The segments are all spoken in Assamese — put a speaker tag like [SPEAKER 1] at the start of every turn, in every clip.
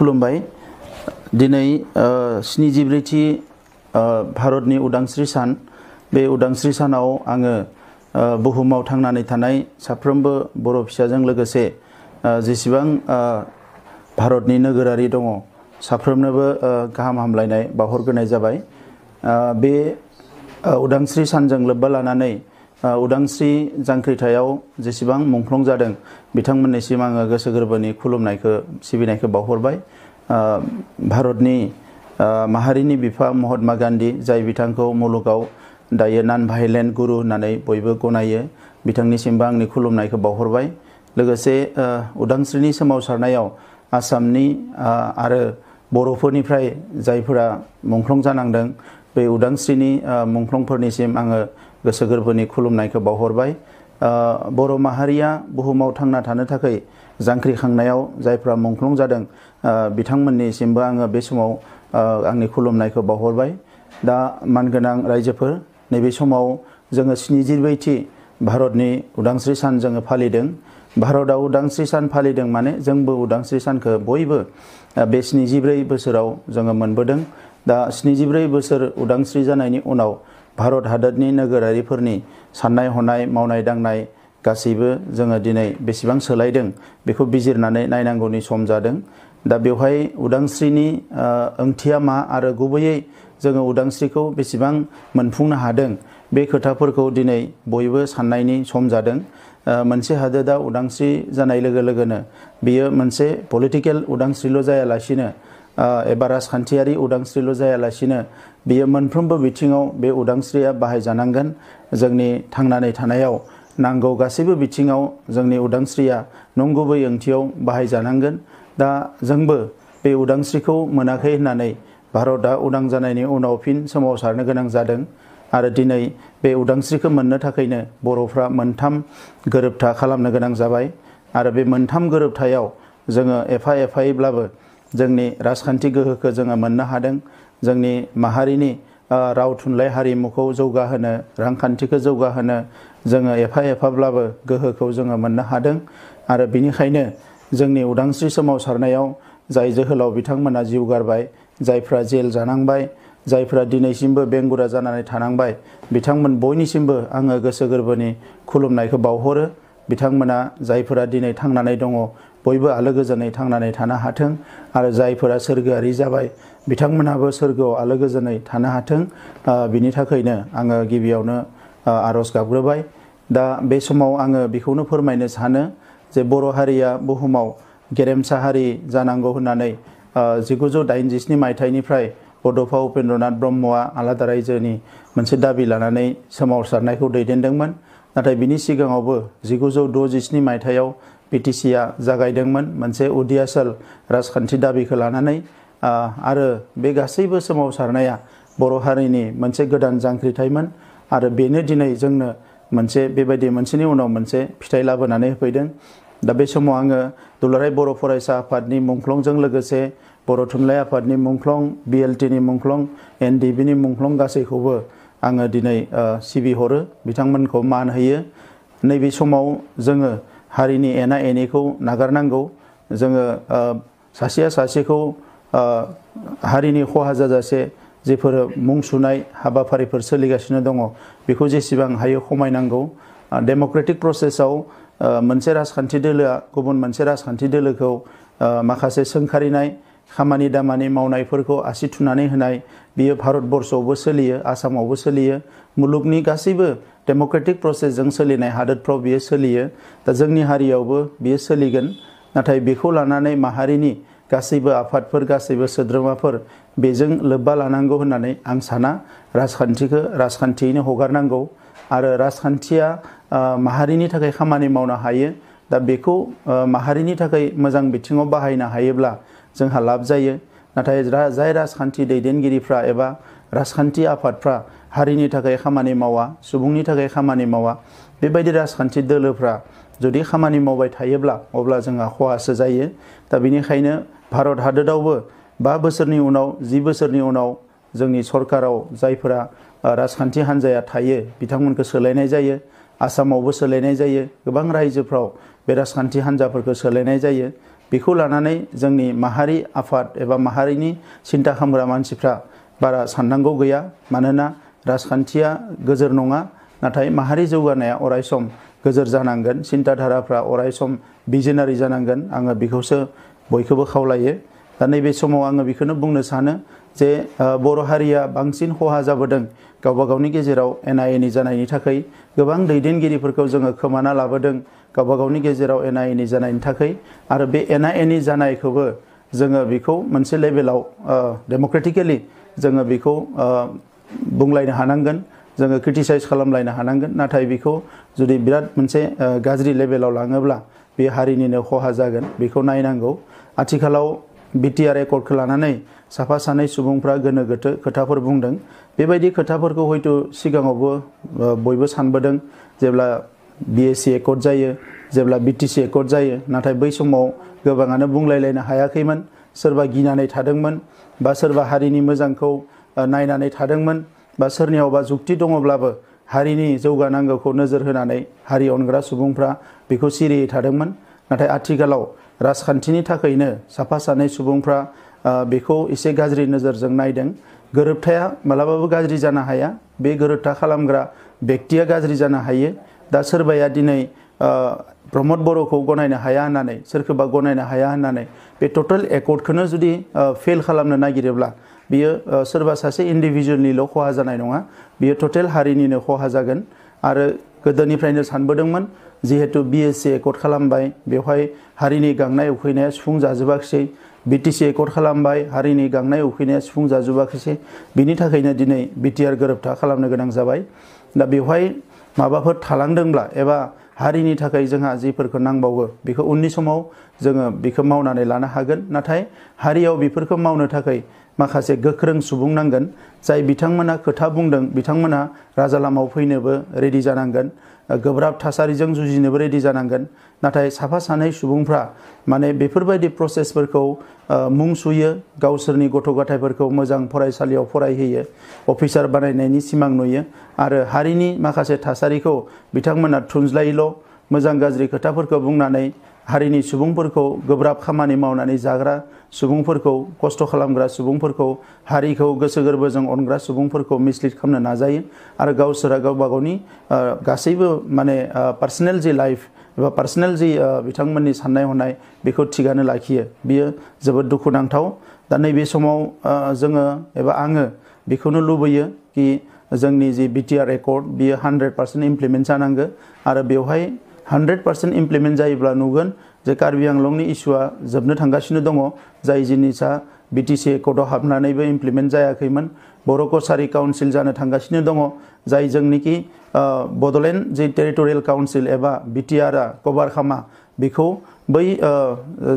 [SPEAKER 1] खुलुमबाय दिनै स्निजिब्रैथि भारतनि उदांस्रि सान बे उदांस्रि सानाव आङो बुहुमाव थांनानै थानाय साफ्रोमबो बर' फिसाजों लोगोसे जेसेबां भारतनि नोगोरारि दङ साफ्रोमनोबो गाहाम हामलायनाय बावहरग्रोनाय जाबाय बे उदांस्रि सानजों लोब्बा लानानै उदांस्रि जांख्रिथायाव जेसेबां मुंख्लं जादों बिथांमोननिसिम आङो गोसो गोरबोनि खुलुमनायखौ सिबिनायखौ बावहरबाय भारतनि माहारिनि बिफा महात्मा गान्धी जाय बिथांखौ मुलुगाव दायो नन भाइलेन्ट गुरु होननानै बयबो गनायो बिथांनिसिमबो आंनि खुलुमनायखौ बावहरबाय लोगोसे उदांस्रिनि सोमावसारनायाव आसामनि आरो बर'फोरनिफ्राय जायफोरा मुंख्लं जानांदों बे उदांस्रिनि मुंख्लंफोरनिसिम आङो गोसो गोरबोनि खुलुमनायखौ बावहरबाय बर' माहारिया बुहुमाव थांना थानो थाखाय जांख्रिखांनायाव जायफ्रा मुंख्लं जादों बिथांमोननिसिमबो आङो बे समाव आंनि खुलुमनायखौ बावहरबाय दा मानगोनां रायजोफोर नैबे समाव जोङो स्निजिब्रैथि भारतनि उदांस्रि सान जोङो फालिदों भारताव उदांस्रि सान फालिदों माने जोंबो उदांस्रि सानखौ बयबो बे स्निजिब्रै बोसोराव जोङो मोनबोदों दा स्निजिब्रै बोसोर उदांस्रि जानायनि उनाव भारत हादोरनि नोगोरारिफोरनि साननाय हनाय मावनाय दांनाय गासैबो जोङो दिनै बेसेबां सोलायदों बेखौ बिजिरनानै नायनांगौनि सम जादों दा बेवहाय उदांस्रिनि ओंथिया मा आरो गुबैयै जोङो उदांस्रिखौ बेसेबां मोनफुंनो हादों बे खोथाफोरखौ दिनै बयबो साननायनि सम जादों मोनसे हादोदा उदांस्रि जानाय लोगो लोगोनो बियो मोनसे पलिटिकेल उदांस्रिल' जायालासिनो एबा राजखान्थियारि उदांस्रिल' जायालासिनो बियो मोनफ्रोमबो बिथिङाव बे उदांस्रिया बाहायजानांगोन जोंनि थांनानै थानायाव नांगौ गासैबो बिथिङाव जोंनि उदांस्रिया नंगुबै ओंथियाव बाहायजानांगोन दा जोंबो बे उदांस्रिखौ मोनाखै होननानै भारतआ उदां जानायनि उनाव फिन सोमावसारनो गोनां जादों आरो दिनै बे उदांस्रिखौ मोननो थाखायनो बर'फ्रा मोनथाम गोरोबथा खालामनो गोनां जाबाय आरो बे मोनथाम गोरोबथायाव जोङो एफा एफायैब्लाबो जोंनि राजखान्थि गोहोखौ जोङो मोननो हादों जोंनि माहारिनि राव थुनलाइ हारिमुखौ जौगाहोनो रांखान्थिखौ जौगाहोनो जोङो एफा एफाब्लाबो गोहोखौ जोङो मोननो हादों आरो बिनिखायनो जोंनि उदांस्रि सोमावसारनायाव जाय जोहोलाव बिथांमोना जिउ गारबाय जायफ्रा जेल जानांबाय जायफ्रा दिनैसिमबो बेंगुरा जानानै थानांबाय बिथांमोन बयनिसिमबो आङो गोसो गोरबोनि खुलुमनायखौ बावहरो बिथांमोना जायफोरा दिनै थांनानै दङ बयबो आलो गोजोनै थांनानै थानो हाथों आरो जायफोरा सोरगोआरि जाबाय बिथांमोनहाबो सोरगोआव आलो गोजोनै थानो हाथों बिनि थाखायनो आङो गिबियावनो आर'ज गाबग्रोबाय दा बे समाव आङो बेखौनो फोरमायनो सानो जे बर' हारिया बुहुमाव गेरेमसा हारि जानांगौ होननानै जिगुजौ दाइनजिस्नि मायथाइनिफ्राय बड'फा उपेन्द्रनाथ ब्रह्मआ आलादा रायजोनि मोनसे दाबि लानानै सोमावसारनायखौ दैदेनदोंमोन नाथाय बिनि सिगाङावबो जिगुजौ द'जिस्नि मायथाइयाव बिटिसिआ जागायदोंमोन मोनसे उदियासल राजखान्थि दाबिखौ लानानै आरो बे गासैबो सोमावसारनाया बर' हारिनि मोनसे गोदान जांख्रिथायमोन आरो बेनो दिनै जोंनो मोनसे बेबायदि मोनसेनि उनाव मोनसे फिथाइ लाबोनानै होफैदों दा बे समाव आङो दुलाराय बर' फरायसा आफादनि मुंख्लंजों लोगोसे बर' थुनलाइ आफादनि मुंख्लं बि एल टिनि मुंख्लं एन डि बिनि मुंख्लं गासैखौबो आङो दिनै सिबिहरो बिथांमोनखौ मान होयो नैबे समाव जोङो हारिनि एना एनिखौ नागारनांगौ जोङो सासेया सासेखौ हारिनि खहा जाजासे जेफोर मुं सुनाय हाबाफारिफोर सोलिगासिनो दङ बेखौ जेसेबां हायो खमायनांगौ डेम'क्रेटिक प्रसेसआव मोनसे राजखान्थि दोलोआ गुबुन मोनसे राजखान्थि दोलोखौ माखासे सोंखारिनाय खामानि दामानि मावनायफोरखौ आसि थुनानै होनाय बियो भारतबर्षआवबो सोलियो आसामावबो सोलियो मुलुगनि गासैबो डेम'क्रेटिक प्रसेसजों सोलिनाय हादोरफ्राव बियो सोलियो दा जोंनि हारियावबो बियो सोलिगोन नाथाय बेखौ लानानै माहारिनि गासैबो आफादफोर गासैबो सोद्रोमाफोर बेजों लोब्बा लानांगौ होननानै आं साना राजखान्थिखौ राजखान्थियैनो हगारनांगौ आरो राजखान्थिया माहारिनि थाखाय खामानि मावनो हायो दा बेखौ माहारिनि थाखाय मोजां बिथिङाव बाहायनो हायोब्ला जोंहा लाब जायो नाथाय जाय राजखान्थि दैदेनगिरिफ्रा एबा राजखान्थि आफादफ्रा हारिनि थाखाय खामानि मावा सुबुंनि थाखाय खामानि मावा बेबायदि राजखान्थि दोलोफ्रा जुदि खामानि मावबाय थायोब्ला अब्ला जोंहा खहासो जायो दा बेनिखायनो भारत हादोरावबो बा बोसोरनि उनाव जि बोसोरनि उनाव जोंनि सरकाराव जायफोरा राजखान्थि हान्जाया थायो बिथांमोनखौ सोलायनाय जायो आसामावबो सोलायनाय जायो गोबां रायजोफ्राव बे राजखान्थि हान्जाफोरखौ सोलायनाय जायो बेखौ लानानै जोंनि माहारि आफाद एबा माहारिनि सिन्था खालामग्रा मानसिफ्रा बारा साननांगौ गैया मानोना राजखान्थिया गोजोर नङा नाथाय माहारि जौगानाया अरायसम गजर जानांगोन सिन्थाधाराफ्रा अराय सम बिजोनारि जानांगोन आङो बेखौसो बयखौबो खावलायो दा नैबे समाव आङो बेखौनो बुंनो सानो जे बर' हारिया बांसिन खहा जाबोदों गावबा गावनि गेजेराव एना एनि जानायनि थाखाय गोबां दैदेनगिरिफोरखौ जोङो खोमाना लाबोदों गावबा गावनि गेजेराव एना एनि जानायनि थाखाय आरो बे एना एनि जानायखौबो जोङो बेखौ मोनसे लेभेलाव डेम'क्रेटिकेलि जोङो बेखौ बुंलायनो हानांगोन जोङो क्रिटिसाइज खालामलायनो हानांगोन नाथाय बेखौ जुदि बिराद मोनसे गाज्रि लेभेलाव लाङोब्ला बे हारिनिनो खहा जागोन बेखौ नायनांगौ आथिखालाव बि टि आर एकर्डखौ लानानै साफा सानै सुबुंफ्रा गोनो गोथो खोथाफोर बुंदों बेबायदि खोथाफोरखौ हयथु सिगाङावबो बयबो सानबोदों जेब्ला बि एस सि एकर्ड जायो जेब्ला बि टि सि एकर्ड जायो नाथाय बै समाव गोबाङानो बुंलायलायनो हायाखैमोन सोरबा गिनानै थादोंमोन बा सोरबा हारिनि मोजांखौ नायनानै थादोंमोन बा जुक्ति दङब्लाबो हारिनि जौगानांगौखौ नोजोर होनानै हारि अनग्रा सुबुंफ्रा बेखौ सिरियै थादोंमोन नाथाय आथिखालाव राजखान्थिनि थाखायनो साफा सानै सुबुंफ्रा बेखौ एसे गाज्रि नोजोरजों नायदों गोरोबथाया मालाबाबो गाज्रि जानो हाया बे गोरोबथा खालामग्रा व्यक्तिया गाज्रि जानो हायो दा सोरबाया दिनै प्रमद बर'खौ गनायनो हाया होननानै सोरखौबा गनायनो हाया होननानै बे टटेल एकर्डखौनो जुदि फेल खालामनो नागिरोब्ला बियो सोरबा सासे इन्डिभिजुवेलनिल' खहा जानाय नङा बियो टटेल हारिनिनो खहा जागोन आरो गोदोनिफ्रायनो सानबोदोंमोन जिहेतु बि एस सि एकर्ड खालामबाय बेवहाय हारिनि गांनाय उखैनाया सुफुंजाजोबाखिसै बि टि सि एकर्ड खालामबाय हारिनि गांनाय उखैनाया सुफुंजाजोबाखिसै बिनि थाखायनो दिनै बि टि आर गोरोबथा खालामनो गोनां जाबाय दा बेवहाय माबाफोर थालांदोंब्ला एबा हारिनि थाखाय जोंहा जिफोरखौ नांबावगौ बेखौ उननि समाव जोङो बेखौ मावनानै लानो हागोन नाथाय हारियाव बेफोरखौ मावनो थाखाय माखासे गोख्रों सुबुं नांगोन जाय बिथांमोना खोथा बुंदों बिथांमोना राजालामाव फैनोबो रेडि जानांगोन गोब्राब थासारिजों जुजिनोबो रेडि जानांगोन नाथाय साफा सानै सुबुंफ्रा माने बेफोरबायदि प्रसेसफोरखौ मुं सुयो गावसोरनि गथ' गथायफोरखौ मोजां फरायसालियाव फरायहोयो अफिसार बानायनायनि सिमां नुयो आरो हारिनि माखासे थासारिखौ बिथांमोना थुनज्लायल' मोजां गाज्रि खोथाफोरखौ बुंनानै हारिनि सुबुंफोरखौ गोब्राब खामानि मावनानै जाग्रा सुबुंफोरखौ खस्थ' खालामग्रा सुबुंफोरखौ हारिखौ गोसो गोरबोजों अनग्रा सुबुंफोरखौ मिसलिड खालामनो नाजायो आरो गावसोरा गावबा गावनि गासैबो माने पार्सनेल जि लाइफ एबा पार्सनेल जि बिथांमोननि साननाय हनाय बेखौ थिगानो लाखियो बियो जोबोद दुखुनांथाव दा नैबे समाव जोङो एबा आङो बेखौनो लुबैयो कि जोंनि जि बिटिआर रेकर्ड बियो हान्ड्रेड पार्सेन्ट इमप्लिमेन्ट जानांगो आरो बेवहाय हान्ड्रेड पार्सेन्ट इमप्लिमेन्ट जायोब्ला नुगोन जे कार्बि आंलंनि इस्युआ जोबनो थांगासिनो दङ जाय जिनिसा बि टि सि एकर्डआव हाबनानैबो इमप्लिमेन्ट जायाखैमोन बर' कसारि काउन्सिल जानो थांगासिनो दङ जाय जोंनिखि बड'लेण्ड जे टेरिट'रियेल काउन्सिल एबा बि कभार खामा बेखौ बै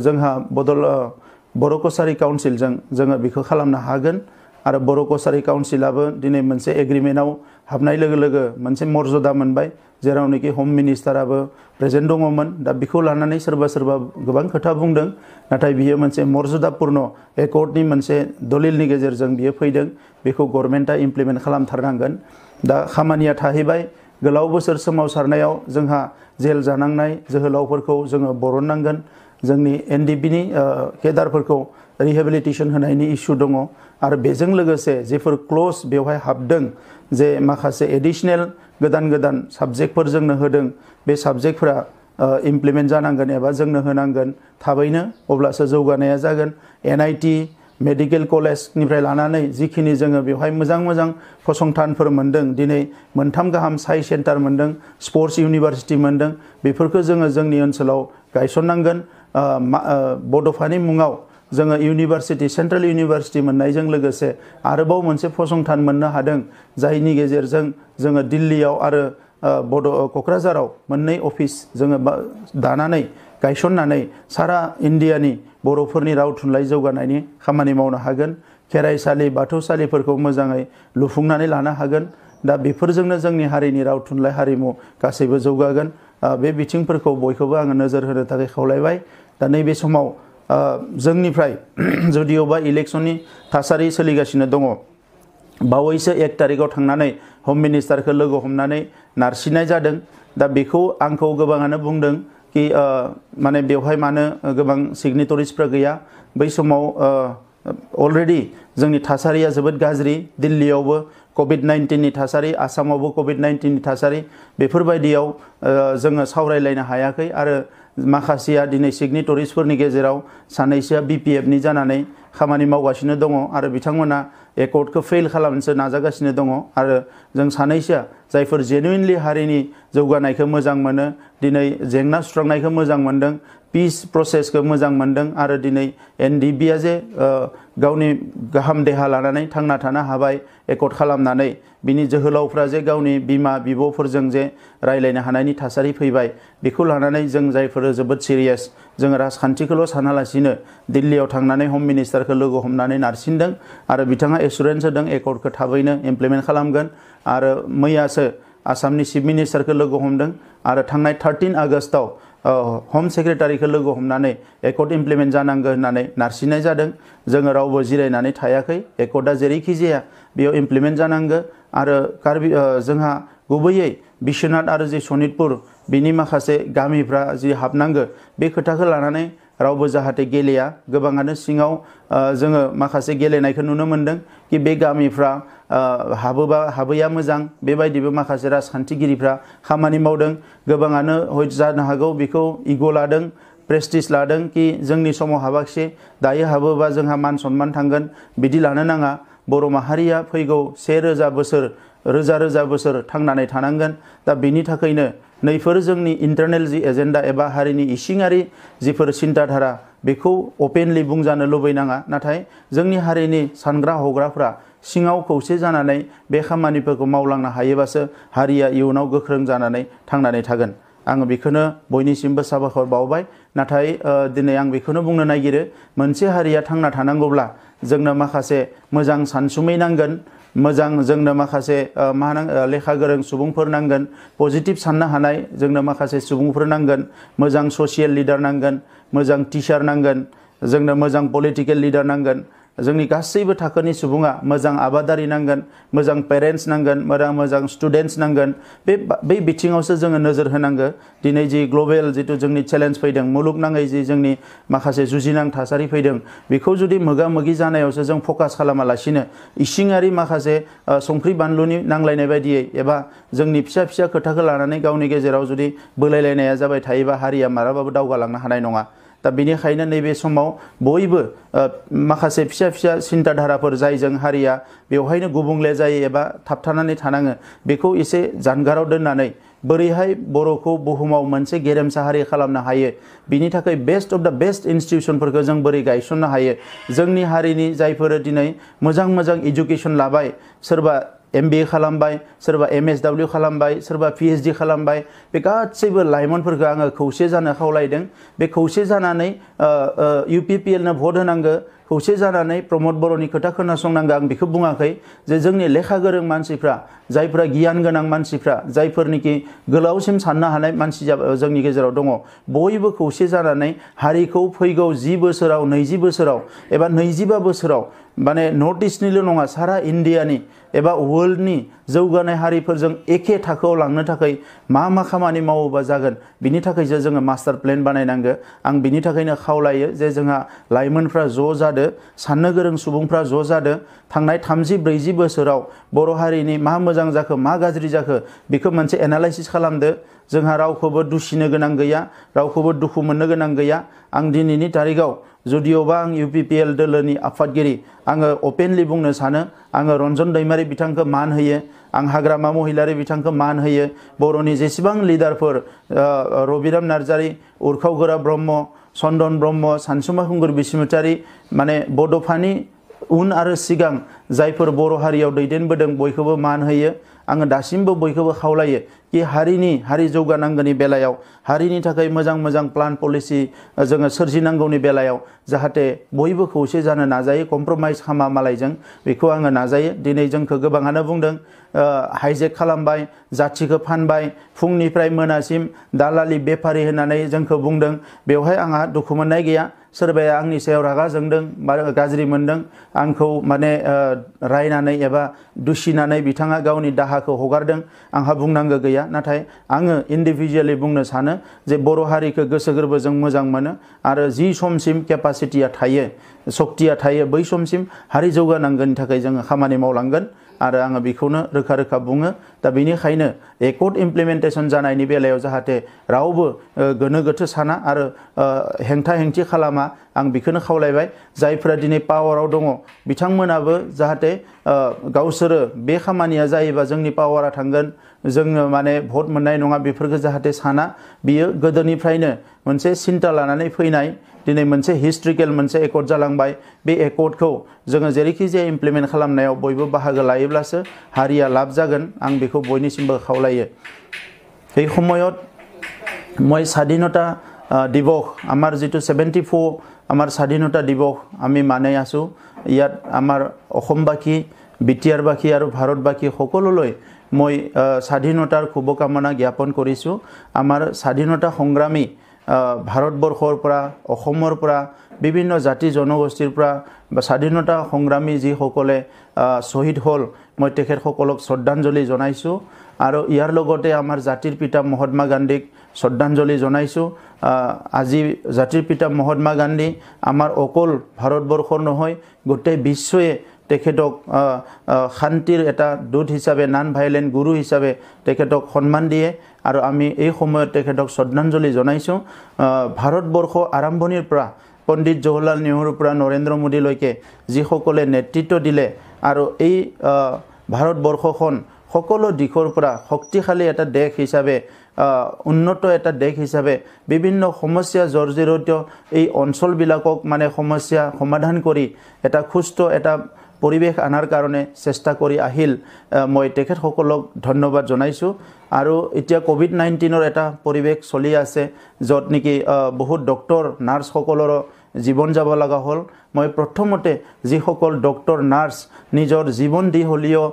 [SPEAKER 1] जोंहा बड'ल बर' कसारि काउन्सिलजों जोङो बेखौ और बड़ो कसारि काउन्सिल दिन मोनसे एग्रिमेन्टआव हाबनाय लोगो लोगो मोनसे मर्यादा मोनबाय जेरावनोखि होम मिनिस्टाराबो प्रेजेन्ट दङमोन दा बेखौ लानानै सोरबा सोरबा गोबां खोथा बुंदों नाथाय बियो मोनसे मर्यादापूर्ण एकर्डनि मोनसे दलिलनि गेजेरजों बियो फैदों बेखौ गभर्नमेन्टआ इमप्लिमेन्ट खालामथारनांगोन दा खामानिया थाहैबाय गोलाव बोसोर सोमावसारनायाव जोंहा जेल जानांनाय जोहोलावफोरखौ जोङो बरननांगोन जोंनि एनडिपिनि केदारफोरखौ रिहेबिलिटेसन होनायनि इस्यु दङ आरो बेजों लोगोसे जेफोर क्लस बेवहाय हाबदों जे माखासे एडिशनेल गोदान गोदान साबजेक्टफोर जोंनो होदों बे साबजेक्टफोरा इमप्लिमेन्ट जानांगोन एबा जोंनो होनांगोन थाबैनो अब्लासो जौगानाया जागोन एन आइ टि मेडिकेल कलेजनिफ्राय लानानै जिखिनि जोङो बेवहाय मोजां मोजां फसंथानफोर मोन्दों दिनै मोनथाम गाहाम साइ सेन्टार मोन्दों स्पर्ट्स इउनिभार्सिटि मोन्दों बेफोरखौ जोङो जोंनि ओनसोलाव गायसननांगोन बड'फानि मुङाव जोङो इउनिभार्सिटि सेन्ट्रेल इउनिभार्सिटि मोननायजों लोगोसे आरोबाव मोनसे फसंथान मोननो हादों जायनि गेजेरजों जोङो दिल्लीयाव आरो बड' क'क्राझाराव मोननै अफिस जोङो दानानै गायसननानै सारा इन्डियानि बर'फोरनि राव थुनलाइ जौगानायनि खामानि मावनो हागोन खेराइसालि बाथौसालिफोरखौ मोजाङै लुफुंनानै लानो हागोन दा बेफोरजोंनो जोंनि हारिनि राव थुनलाइ हारिमु गासैबो जौगागोन बे बिथिंफोरखौ बयखौबो आङो नोजोर होनो थाखाय खावलायबाय दा नैबे समाव जोंनिफ्राय जुदिअबा इलेक्सननि थासारि सोलिगासिनो दङ बावैसो एक तारिखआव थांनानै हम मिनिस्टारखौ लोगो हमनानै नारसिननाय जादों दा बेखौ आंखौ कि माने बेवहाय मानो गोबां सिगनेटरिसफ्रा गैया बै समाव अलरेडि जोंनि थासारिया जोबोद गाज्रि दिल्लीयावबो कभिड नाइन्टिननि थासारि आसामावबो कभिड नाइन्टिननि थासारि बेफोरबायदियाव जोङो सावरायलायनो हायाखै आरो माखासेया दिनै सिगनेटरिसफोरनि गेजेराव सानैसोआ बि पि एफनि जानानै खामानि मावगासिनो दङ आरो बिथांमोना एकर्डखौ फेल खालामनोसो नाजागासिनो दङ आरो जों सानैसोआ जायफोर जेनुइनलि हारिनि जौगानायखौ मोजां मोनो दिनै जेंना सुस्रांनायखौ मोजां मोन्दों पिस प्रसेसखौ मोजां मोन्दों आरो दिनै एन डि बिआ जे गावनि गाहाम देहा लानानै थांना थानो हाबाय एकर्ड खालामनानै बिनि जोहोलावफ्रा जे गावनि बिमा बिब'फोरजों जे रायलायनो हानायनि थासारि फैबाय बेखौ लानानै जों जायफोरो जोबोद सिरियास जों राजखान्थिखौल' सानालासिनो दिल्लीयाव थांनानै हम मिनिस्टारखौ लोगो हमनानै नारसिनदों आरो बिथाङा एसुरेन्स होदों एकर्डखौ थाबैनो इमप्लिमेन्ट खालामगोन आरो मैयासो आसामनि चिफ मिनिस्टारखौ लोगो हमदों आरो थांनाय थार्टिन आगस्टआव हम सेक्रेटारिखौ लोगो हमनानै एकर्ड इमप्लिमेन्ट जानांगौ होननानै नारसिननाय जादों जोङो रावबो जिरायनानै थायाखै एकर्डआ जेरैखि जाया बेयाव इमप्लिमेन्ट जानांगौ और जहाँ जोंहा विश्वनाथ और जी जि सनितपुर बिनि माखासे गामिफ्रा जि हाबनांगो बे खोथाखौ लानानै रावबो जाहाथे गेलेया गोबाङानो सिङाव जोङो माखासे गेलेनायखौ नुनो मोन्दों कि बे गामिफ्रा हाबोबा हाबैया मोजां बेबायदिबो माखासे राजखान्थिगिरिफ्रा खामानि मावदों गोबाङानो हयथ जानो हागौ बेखौ इग' लादों प्रेस्टिज लादों कि जोंनि समाव हाबाखिसै दायो हाबोबा जोंहा मान सन्मान थांगोन बिदि लानो नाङा बर' माहारिया फैगौ से रोजा बोसोर रोजा रोजा बोसोर थांनानै थानांगोन दा बिनि थाखायनो नैफोर जोंनि इन्टारनेल जि एजेन्डा एबा हारिनि इसिङारि जिफोर सिन्ताधारा बेखौ अपेनलि बुंजानो लुबैनाङा नाथाय जोंनि हारिनि सानग्रा हग्राफ्रा सिङाव खौसे जानानै बे खामानिफोरखौ मावलांनो हायोबासो हारिया इयुनाव गोख्रों जानानै थांनानै थागोन आङो बेखौनो बयनिसिमबो साबायखर बावबाय नाथाय दिनै आं बेखौनो बुंनो नागिरो मोनसे हारिया थांना थानांगौब्ला जोंनो माखासे मोजां सानसुमै नांगोन मोजां जोंनो माखासे मा होनां लेखा गोरों सुबुंफोर नांगोन पजिटिभ साननो हानाय जोंनो माखासे सुबुंफोर नांगोन मोजां ससियेल लिडार नांगोन मोजां टिचार नांगोन जोंनो मोजां पलिटिकेल लिडार नांगोन जोंनि गासैबो थाखोनि सुबुङा मोजां आबादारि नांगोन मोजां पेरेन्ट्स नांगोन मोजां मोजां स्टुडेन्ट्स नांगोन बे बै बिथिङावसो जोङो नोजोर होनांगो दिनै जि ग्लबेल जितु जोंनि चेलेन्ज फैदों मुलुगनाङै जि जोंनि माखासे जुजिनां थासारि फैदों बेखौ जुदि मोगा मोगि जानायावसो जों फकास खालामालासिनो इसिङारि माखासे संख्रि बानलुनि नांलायनाय बायदियै एबा जोंनि फिसा फिसा खोथाखौ लानानै गावनि गेजेराव जुदि बोलायलायनाया जाबाय थायोबा हारिया मालाबाबो दावगालांनो हानाय नङा दा बेनिखायनो नैबे समाव बयबो माखासे फिसा फिसा सिन्थाधाराफोर जायजों हारिया बेवहायनो गुबुंले जायो एबा थाबथानानै थानाङो बेखौ एसे जानगाराव दोननानै बोरैहाय बर'खौ बुहुमाव मोनसे गेरेमसा हारि खालामनो हायो बिनि थाखाय बेस्ट अफ दा बेस्ट इनस्टिटिउसनफोरखौ जों बोरै गायसननो हायो जोंनि हारिनि जायफोर दिनै मोजां मोजां इडुकेसन लाबाय सोरबा MBA खालामबाय सोरबा MSW खालामबाय सोरबा PhD खालामबाय बे गासैबो लाइमोनफोरखौ आङो खौसे जानो खावलायदों बे खौसे जानानै UPPL नो भोट होनांगो खौसे जानानै प्रमद बर'नि खोथा खोनासंनांगौ आं बेखौ बुङाखै जे जोंनि लेखा गोरों मानसिफ्रा जायफोरा गियान गोनां मानसिफ्रा जायफोरनिकि गोलावसिम साननो हानाय मानसि जोंनि गेजेराव दङ बयबो खौसे जानानै हारिखौ फैगौ जि बोसोराव नैजि बोसोराव एबा नैजिबा बोसोराव माने नर्थ इस्टनिल' नङा सारा इण्डियानि एबा वर्ल्डनि जौगानाय हारिफोरजों एखे थाखोआव लांनो थाखाय मा मा खामानि मावोबा जागोन बिनि थाखायसो जोङो मास्टार प्लेन बानायनांगो आं बिनि थाखायनो खावलायो जे जोंहा लाइमोनफ्रा ज' जादो साननो गोरों सुबुंफ्रा ज' जादो थांनाय थामजि ब्रैजि बोसोराव बर' हारिनि मा मोजां जाखो मा गाज्रि जाखो बेखौ मोनसे एनालाइसिस खालामदो जोंहा रावखौबो दुसिनो गोनां गैया रावखौबो दुखु मोननो गोनां गैया आं दिनैनि तारिखआव जदिवबा आं इउ पि पि एल दोलोनि आफादगिरि आङो अपेनलि बुंनो सानो आङो रन्जन दैमारि बिथांखौ मान होयो आं हाग्रामा महिलारि बिथांखौ मान होयो बर'नि जेसेबां लिडारफोर रबिराम नार्जारि उर्खावगोरा ब्रह्म चन्दन ब्रह्म सानसुमा हुंगुर बिसुमतारि माने बड'फानि उन आरो सिगां जायफोर बर' हारियाव दैदेनबोदों बयखौबो मान होयो आङो दासिमबो बयखौबो खावलायो कि हारिनि हारि जौगानांगौनि बेलायाव हारिनि थाखाय मोजां मोजां प्लान पलिसि जोङो सोरजिनांगौनि बेलायाव जाहाथे बयबो खौसे जानो नाजायो कम्प्रमाइज खामा मालायजों बेखौ आङो नाजायो दिनै जोंखौ गोबाङानो बुंदों हाइजेक खालामबाय जाथिखौ फानबाय फुंनिफ्राय मोनासिम दालालि बेफारि होननानै जोंखौ बुंदों बेवहाय आंहा दुखु मोननाय गैया सोरबाया आंनि सायाव रागा जोंदों गाज्रि मोनदों आंखौ माने रायनानै एबा दुसिनानै बिथाङा गावनि दाहाखौ हगारदों आंहा बुंनांगौ गैया गैया नाथाय आङो इन्डिभिजुवेलि बुंनो सानो जे बर' हारिखौ गोसो गोरबोजों मोजां मोनो आरो जि समसिम केपासिटिया थायो सक्तिया थायो बै समसिम हारि जौगानांगोननि थाखाय जोङो खामानि मावलांगोन और आङो भी रोखा रोखा बुङो दा बेनिखायनो एकर्ड इमप्लिमेन्टेसन जानायनि बेलायाव जाहाथे रावबो गोनो गोथो साना आरो हेंथा हेंथि खालामा आं बेखौनो खावलायबाय जायफोरा दिनै पावाराव दङ बिथांमोनाबो जाहाथे गावसोरो बे खामानिया जायोबा जोंनि पावारा थांगोन जोङो माने भट मोननाय नङा बेफोरखौ जाहाथे साना बियो गोदोनिफ्रायनो मोनसे सिन्था लानानै फैनाय दिनै मोनसे हिस्ट्रिकेल मोनसे एकर्ड जालांबाय बे एकर्डखौ जोङो जेरैखिजाया इमप्लिमेन्ट खालामनायाव बयबो बाहागो लायोब्लासो हारिया लाभ जागोन आं बेखौ बयनिसिमबो खावलायो সেই সময়ত মই স্বাধীনতা দিৱস আমাৰ যিটো ছেভেণ্টি ফ'ৰ আমাৰ স্বাধীনতা দিৱস আমি মানি আছোঁ ইয়াত আমাৰ অসমবাসী বি টি আৰবাসী আৰু ভাৰতবাসী সকলোলৈ মই স্বাধীনতাৰ শুভকামনা জ্ঞাপন কৰিছোঁ আমাৰ স্বাধীনতা সংগ্ৰামী ভাৰতবৰ্ষৰ পৰা অসমৰ পৰা বিভিন্ন জাতি জনগোষ্ঠীৰ পৰা স্বাধীনতা সংগ্ৰামী যিসকলে শ্বহীদ হ'ল মই তেখেতসকলক শ্ৰদ্ধাঞ্জলি জনাইছোঁ আৰু ইয়াৰ লগতে আমাৰ জাতিৰ পিতা মহাত্মা গান্ধীক শ্ৰদ্ধাঞ্জলি জনাইছোঁ আজি জাতিৰ পিতা মহাত্মা গান্ধী আমাৰ অকল ভাৰতবৰ্ষ নহয় গোটেই বিশ্বই তেখেতক শান্তিৰ এটা দূত হিচাপে নান ভাইলেণ্ড গুৰু হিচাপে তেখেতক সন্মান দিয়ে আৰু আমি এই সময়ত তেখেতক শ্ৰদ্ধাঞ্জলি জনাইছোঁ ভাৰতবৰ্ষ আৰম্ভণিৰ পৰা পণ্ডিত জৱাহৰলাল নেহৰুৰ পৰা নৰেন্দ্ৰ মোদীলৈকে যিসকলে নেতৃত্ব দিলে আৰু এই ভাৰতবৰ্ষখন সকলো দিশৰ পৰা শক্তিশালী এটা দেশ হিচাপে উন্নত এটা দেশ হিচাপে বিভিন্ন সমস্যা জৰ্জৰিত এই অঞ্চলবিলাকক মানে সমস্যা সমাধান কৰি এটা সুস্থ এটা পৰিৱেশ অনাৰ কাৰণে চেষ্টা কৰি আহিল মই তেখেতসকলক ধন্যবাদ জনাইছোঁ আৰু এতিয়া ক'ভিড নাইণ্টিনৰ এটা পৰিৱেশ চলি আছে য'ত নেকি বহুত ডক্টৰ নাৰ্ছসকলৰ জীৱন যাব লগা হ'ল মই প্ৰথমতে যিসকল ডক্টৰ নাৰ্ছ নিজৰ জীৱন দি হ'লেও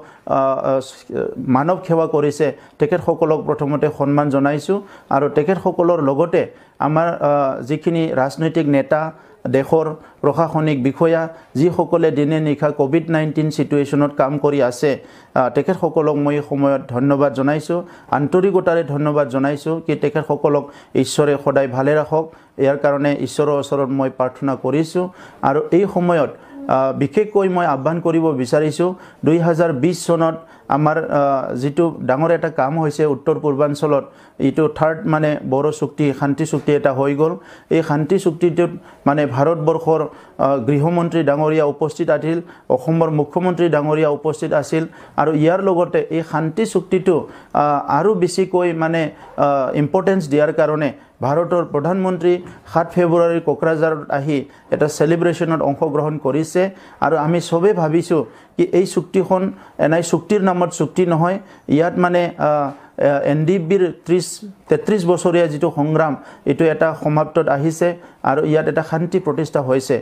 [SPEAKER 1] মানৱ সেৱা কৰিছে তেখেতসকলক প্ৰথমতে সন্মান জনাইছোঁ আৰু তেখেতসকলৰ লগতে আমাৰ যিখিনি ৰাজনৈতিক নেতা দেশৰ প্ৰশাসনিক বিষয়া যিসকলে দিনে নিশা ক'ভিড নাইণ্টিন চিটুৱেশ্যনত কাম কৰি আছে তেখেতসকলক মই এই সময়ত ধন্যবাদ জনাইছোঁ আন্তৰিকতাৰে ধন্যবাদ জনাইছোঁ কি তেখেতসকলক ঈশ্বৰে সদায় ভালে ৰাখক ইয়াৰ কাৰণে ঈশ্বৰৰ ওচৰত মই প্ৰাৰ্থনা কৰিছোঁ আৰু এই সময়ত বিশেষকৈ মই আহ্বান কৰিব বিচাৰিছোঁ দুই হাজাৰ বিছ চনত আমাৰ যিটো ডাঙৰ এটা কাম হৈছে উত্তৰ পূৰ্বাঞ্চলত এইটো থাৰ্ড মানে বড়ো চুক্তি শান্তি চুক্তি এটা হৈ গ'ল এই শান্তি চুক্তিটোত মানে ভাৰতবৰ্ষৰ গৃহমন্ত্ৰী ডাঙৰীয়া উপস্থিত আছিল অসমৰ মুখ্যমন্ত্ৰী ডাঙৰীয়া উপস্থিত আছিল আৰু ইয়াৰ লগতে এই শান্তি চুক্তিটো আৰু বেছিকৈ মানে ইম্পৰ্টেঞ্চ দিয়াৰ কাৰণে ভাৰতৰ প্ৰধানমন্ত্ৰী সাত ফেব্ৰুৱাৰী কোকৰাঝাৰত আহি এটা চেলিব্ৰেশ্যনত অংশগ্ৰহণ কৰিছে আৰু আমি চবেই ভাবিছোঁ কি এই চুক্তিখন এনাই চুক্তিৰ নামত চুক্তি নহয় ইয়াত মানে এন ডি বিৰ ত্ৰিছ তেত্ৰিছ বছৰীয়া যিটো সংগ্ৰাম এইটো এটা সমাপ্তত আহিছে আৰু ইয়াত এটা শান্তি প্ৰতিষ্ঠা হৈছে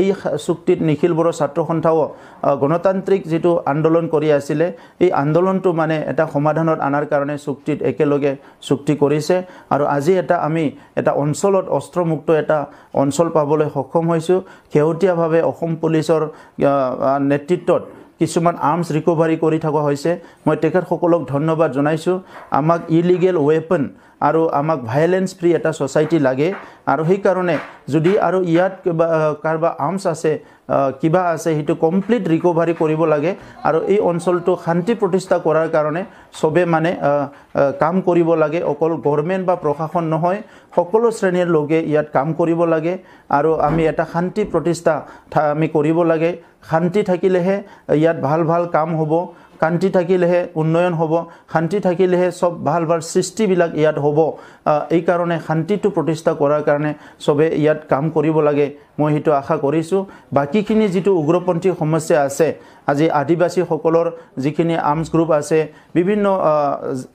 [SPEAKER 1] এই চুক্তিত নিখিল বড়ো ছাত্ৰ সন্থাও গণতান্ত্ৰিক যিটো আন্দোলন কৰি আছিলে এই আন্দোলনটো মানে এটা সমাধানত অনাৰ কাৰণে চুক্তিত একেলগে চুক্তি কৰিছে আৰু আজি এটা আমি এটা অঞ্চলত অস্ত্ৰমুক্ত এটা অঞ্চল পাবলৈ সক্ষম হৈছোঁ শেহতীয়াভাৱে অসম পুলিচৰ নেতৃত্বত কিছুমান আৰ্মছ ৰিকভাৰী কৰি থকা হৈছে মই তেখেতসকলক ধন্যবাদ জনাইছোঁ আমাক ইলিগেল ৱেপন আৰু আমাক ভায়লেঞ্চ ফ্ৰী এটা ছ'চাইটি লাগে আৰু সেইকাৰণে যদি আৰু ইয়াত কিবা কাৰোবাৰ আৰ্মছ আছে কিবা আছে সেইটো কমপ্লিট ৰিকভাৰী কৰিব লাগে আৰু এই অঞ্চলটো শান্তি প্ৰতিষ্ঠা কৰাৰ কাৰণে চবে মানে কাম কৰিব লাগে অকল গভৰ্ণমেণ্ট বা প্ৰশাসন নহয় সকলো শ্ৰেণীৰ লোকে ইয়াত কাম কৰিব লাগে আৰু আমি এটা শান্তি প্ৰতিষ্ঠা আমি কৰিব লাগে শান্তি থাকিলেহে ইয়াত ভাল ভাল কাম হ'ব শান্তি থাকিলেহে উন্নয়ন হ'ব শান্তি থাকিলেহে চব ভাল ভাল সৃষ্টিবিলাক ইয়াত হ'ব এইকাৰণে শান্তিটো প্ৰতিষ্ঠা কৰাৰ কাৰণে চবে ইয়াত কাম কৰিব লাগে মই সেইটো আশা কৰিছোঁ বাকীখিনি যিটো উগ্ৰপন্থী সমস্যা আছে আজি আদিবাসীসকলৰ যিখিনি আৰ্মছ গ্ৰুপ আছে বিভিন্ন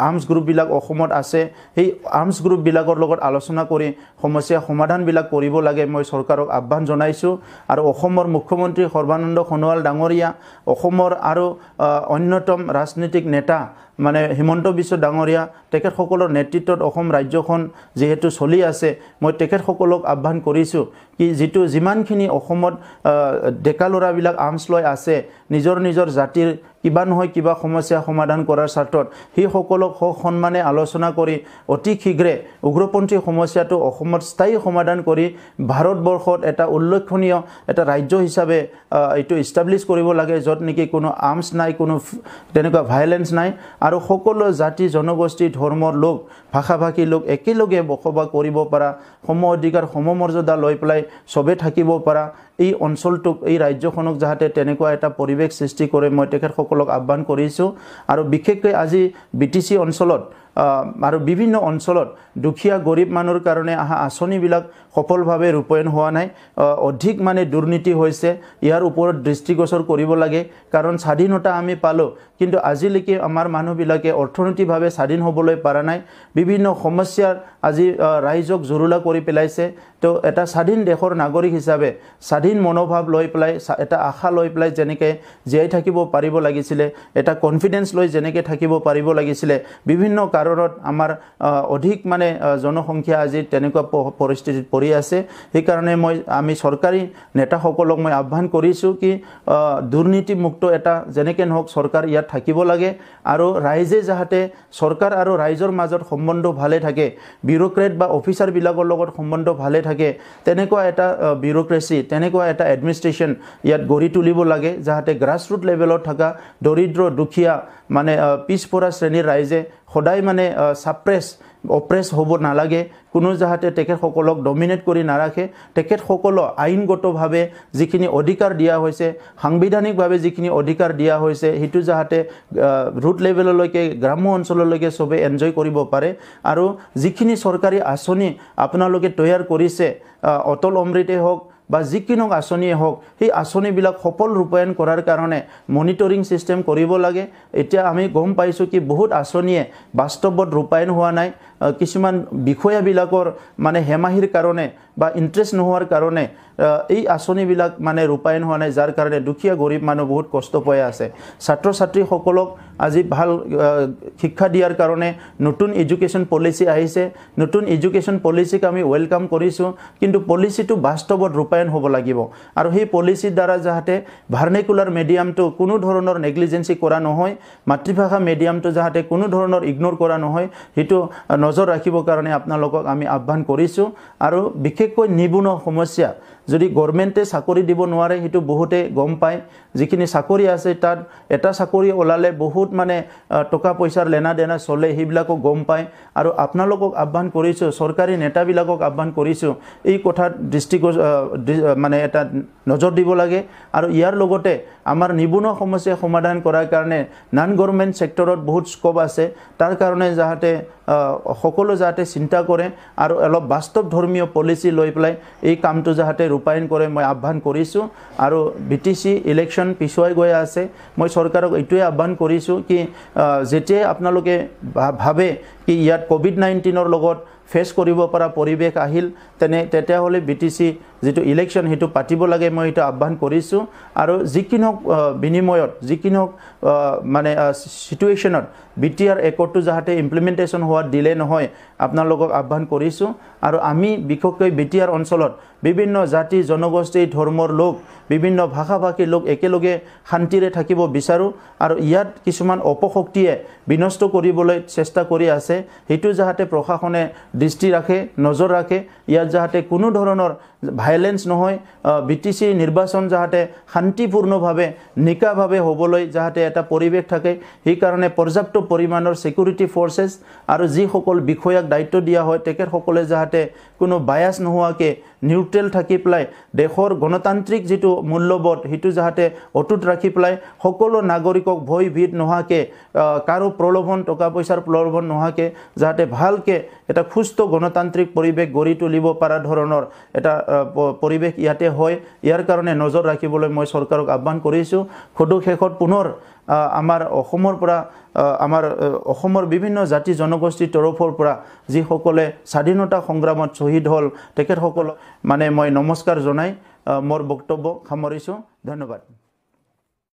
[SPEAKER 1] আৰ্মছ গ্ৰুপবিলাক অসমত আছে সেই আৰ্মছ গ্ৰুপবিলাকৰ লগত আলোচনা কৰি সমস্যা সমাধানবিলাক কৰিব লাগে মই চৰকাৰক আহ্বান জনাইছোঁ আৰু অসমৰ মুখ্যমন্ত্ৰী সৰ্বানন্দ সোণোৱাল ডাঙৰীয়া অসমৰ আৰু অন্যতম ৰাজনৈতিক নেতা মানে হিমন্ত বিশ্ব ডাঙৰীয়া তেখেতসকলৰ নেতৃত্বত অসম ৰাজ্যখন যিহেতু চলি আছে মই তেখেতসকলক আহ্বান কৰিছোঁ কি যিটো যিমানখিনি অসমত ডেকা ল'ৰাবিলাক আৰ্মছ লৈ আছে নিজৰ নিজৰ জাতিৰ কিবা নহয় কিবা সমস্যা সমাধান কৰাৰ স্বাৰ্থত সেইসকলক স সন্মানে আলোচনা কৰি অতি শীঘ্ৰে উগ্ৰপন্থী সমস্যাটো অসমত স্থায়ী সমাধান কৰি ভাৰতবৰ্ষত এটা উল্লেখনীয় এটা ৰাজ্য হিচাপে এইটো ইষ্টাব্লিছ কৰিব লাগে য'ত নেকি কোনো আৰ্মছ নাই কোনো তেনেকুৱা ভাইলেঞ্চ নাই আৰু সকলো জাতি জনগোষ্ঠী ধৰ্মৰ লোক ভাষা ভাষী লোক একেলগে বসবাস কৰিব পৰা সম অধিকাৰ সমমৰ্যাদা লৈ পেলাই চবে থাকিব পৰা এই অঞ্চলটোক এই ৰাজ্যখনক যাতে তেনেকুৱা এটা পৰিৱেশ সৃষ্টি কৰে মই তেখেতসকলক আহ্বান কৰিছোঁ আৰু বিশেষকৈ আজি বি টি চি অঞ্চলত আৰু বিভিন্ন অঞ্চলত দুখীয়া গৰীব মানুহৰ কাৰণে অহা আঁচনিবিলাক সফলভাৱে ৰূপায়ণ হোৱা নাই অধিক মানে দুৰ্নীতি হৈছে ইয়াৰ ওপৰত দৃষ্টিগোচৰ কৰিব লাগে কাৰণ স্বাধীনতা আমি পালোঁ কিন্তু আজিলৈকে আমাৰ মানুহবিলাকে অৰ্থনৈতিকভাৱে স্বাধীন হ'বলৈ পৰা নাই বিভিন্ন সমস্যাৰ আজি ৰাইজক জুৰুলা কৰি পেলাইছে তো এটা স্বাধীন দেশৰ নাগৰিক হিচাপে স্বাধীন মনোভাৱ লৈ পেলাই এটা আশা লৈ পেলাই যেনেকৈ জীয়াই থাকিব পাৰিব লাগিছিলে এটা কনফিডেঞ্চ লৈ যেনেকৈ থাকিব পাৰিব লাগিছিলে বিভিন্ন কাৰণত আমাৰ অধিক মানে জনসংখ্যা আজি তেনেকুৱা পৰিস্থিতিত পৰি আছে সেইকাৰণে মই আমি চৰকাৰী নেতাসকলক মই আহ্বান কৰিছোঁ কি দুৰ্নীতিমুক্ত এটা যেনেকৈ নহওক চৰকাৰ ইয়াত থাকিব লাগে আৰু ৰাইজে যাহাতে চৰকাৰ আৰু ৰাইজৰ মাজত সম্বন্ধ ভালে থাকে বিউৰক্ৰেট বা অফিচাৰবিলাকৰ লগত সম্বন্ধ ভালে থাকে তেনেকুৱা এটা বিউৰক্ৰেচি তেনেকুৱা এটা এডমিনিষ্ট্ৰেশ্যন ইয়াত গঢ়ি তুলিব লাগে যাহাতে গ্ৰাছৰুট লেভেলত থকা দৰিদ্ৰ দুখীয়া মানে পিছপৰা শ্ৰেণীৰ ৰাইজে সদায় মানে ছাপ্ৰেছ অপ্ৰেছ হ'ব নালাগে কোনো যাহাতে তেখেতসকলক ডমিনেট কৰি নাৰাখে তেখেতসকলক আইনগতভাৱে যিখিনি অধিকাৰ দিয়া হৈছে সাংবিধানিকভাৱে যিখিনি অধিকাৰ দিয়া হৈছে সেইটো যাহাতে ৰুট লেভেললৈকে গ্ৰাম্য অঞ্চললৈকে চবে এনজয় কৰিব পাৰে আৰু যিখিনি চৰকাৰী আঁচনি আপোনালোকে তৈয়াৰ কৰিছে অটল অমৃতেই হওক বা যিকোনো আঁচনিয়ে হওক সেই আঁচনিবিলাক সফল ৰূপায়ণ কৰাৰ কাৰণে মনিটৰিং ছিষ্টেম কৰিব লাগে এতিয়া আমি গম পাইছোঁ কি বহুত আঁচনিয়ে বাস্তৱত ৰূপায়ণ হোৱা নাই কিছুমান বিষয়াবিলাকৰ মানে হেমাহিৰ কাৰণে বা ইণ্টাৰেষ্ট নোহোৱাৰ কাৰণে এই আঁচনিবিলাক মানে ৰূপায়ণ হোৱা নাই যাৰ কাৰণে দুখীয়া গৰীব মানুহ বহুত কষ্ট পাই আছে ছাত্ৰ ছাত্ৰীসকলক আজি ভাল শিক্ষা দিয়াৰ কাৰণে নতুন এডুকেশ্যন পলিচি আহিছে নতুন এডুকেশ্যন পলিচিক আমি ৱেলকাম কৰিছোঁ কিন্তু পলিচিটো বাস্তৱত ৰূপায়ণ হ'ব লাগিব আৰু সেই পলিচিৰ দ্বাৰা যাতে ভাৰ্নিকুলাৰ মেডিয়ামটো কোনো ধৰণৰ নেগলিজেঞ্চি কৰা নহয় মাতৃভাষা মেডিয়ামটো যাতে কোনো ধৰণৰ ইগন'ৰ কৰা নহয় সেইটো নজৰ ৰাখিবৰ কাৰণে আপোনালোকক আমি আহ্বান কৰিছোঁ আৰু বিশেষ বিশেষকৈ নিবনুৱা সমস্যা যদি গভৰ্ণমেণ্টে চাকৰি দিব নোৱাৰে সেইটো বহুতে গম পায় যিখিনি চাকৰি আছে তাত এটা চাকৰি ওলালে বহুত মানে টকা পইচাৰ লেনা দেনা চলে সেইবিলাকো গম পায় আৰু আপোনালোকক আহ্বান কৰিছোঁ চৰকাৰী নেতাবিলাকক আহ্বান কৰিছোঁ এই কথাত দৃষ্টিগোচ মানে এটা নজৰ দিব লাগে আৰু ইয়াৰ লগতে আমাৰ নিবনুৱা সমস্যা সমাধান কৰাৰ কাৰণে নন গভৰ্ণমেণ্ট চেক্টৰত বহুত স্ক'প আছে তাৰ কাৰণে যাতে সকলো যাতে চিন্তা কৰে আৰু অলপ বাস্তৱ ধৰ্মীয় পলিচি লৈ পেলাই এই কামটো যাতে ৰূপায়ণ কৰে মই আহ্বান কৰিছোঁ আৰু বি টি চি ইলেকশ্যন পিছুৱাই গৈ আছে মই চৰকাৰক এইটোৱে আহ্বান কৰিছোঁ কি যেতিয়াই আপোনালোকে ভাবে কি ইয়াত ক'ভিড নাইণ্টিনৰ লগত ফেচ কৰিব পৰা পৰিৱেশ আহিল তেনে তেতিয়াহ'লে বি টি চি যিটো ইলেকশ্যন সেইটো পাতিব লাগে মই এইটো আহ্বান কৰিছোঁ আৰু যিকোনো বিনিময়ত যিকোনো মানে চিটুৱেশ্যনত বি টি আৰ একৰ্ডটো যাহাতে ইমপ্লিমেণ্টেশ্যন হোৱাত দিলে নহয় আপোনালোকক আহ্বান কৰিছোঁ আৰু আমি বিশেষকৈ বি টি আৰ অঞ্চলত বিভিন্ন জাতি জনগোষ্ঠী ধৰ্মৰ লোক বিভিন্ন ভাষা ভাষীৰ লোক একেলগে শান্তিৰে থাকিব বিচাৰোঁ আৰু ইয়াত কিছুমান অপশক্তিয়ে বিনষ্ট কৰিবলৈ চেষ্টা কৰি আছে সেইটো যাহাতে প্ৰশাসনে দৃষ্টি ৰাখে নজৰ ৰাখে ইয়াত যাহাতে কোনো ধৰণৰ ভাইলেঞ্চ নহয় বি টি চিৰ নিৰ্বাচন যাতে শান্তিপূৰ্ণভাৱে নিকাভাৱে হ'বলৈ যাতে এটা পৰিৱেশ থাকে সেইকাৰণে পৰ্যাপ্ত পৰিমাণৰ ছিকিউৰিটি ফ'ৰ্চেছ আৰু যিসকল বিষয়াক দায়িত্ব দিয়া হয় তেখেতসকলে যাতে কোনো বায়াছ নোহোৱাকৈ নিউট্ৰেল থাকি পেলাই দেশৰ গণতান্ত্ৰিক যিটো মূল্যবোধ সেইটো যাতে অটুট ৰাখি পেলাই সকলো নাগৰিকক ভয় ভীত নোহোৱাকৈ কাৰো প্ৰলোভন টকা পইচাৰ প্ৰলোভন নোহোৱাকৈ যাতে ভালকৈ এটা সুস্থ গণতান্ত্ৰিক পৰিৱেশ গঢ়ি তুলিব পৰা ধৰণৰ এটা পৰিৱেশ ইয়াতে হয় ইয়াৰ কাৰণে নজৰ ৰাখিবলৈ মই চৰকাৰক আহ্বান কৰিছোঁ সদু শেষত পুনৰ আমাৰ অসমৰ পৰা আমাৰ অসমৰ বিভিন্ন জাতি জনগোষ্ঠীৰ তৰফৰ পৰা যিসকলে স্বাধীনতা সংগ্ৰামত শ্বহীদ হ'ল তেখেতসকলক মানে মই নমস্কাৰ জনাই মোৰ বক্তব্য সামৰিছোঁ ধন্যবাদ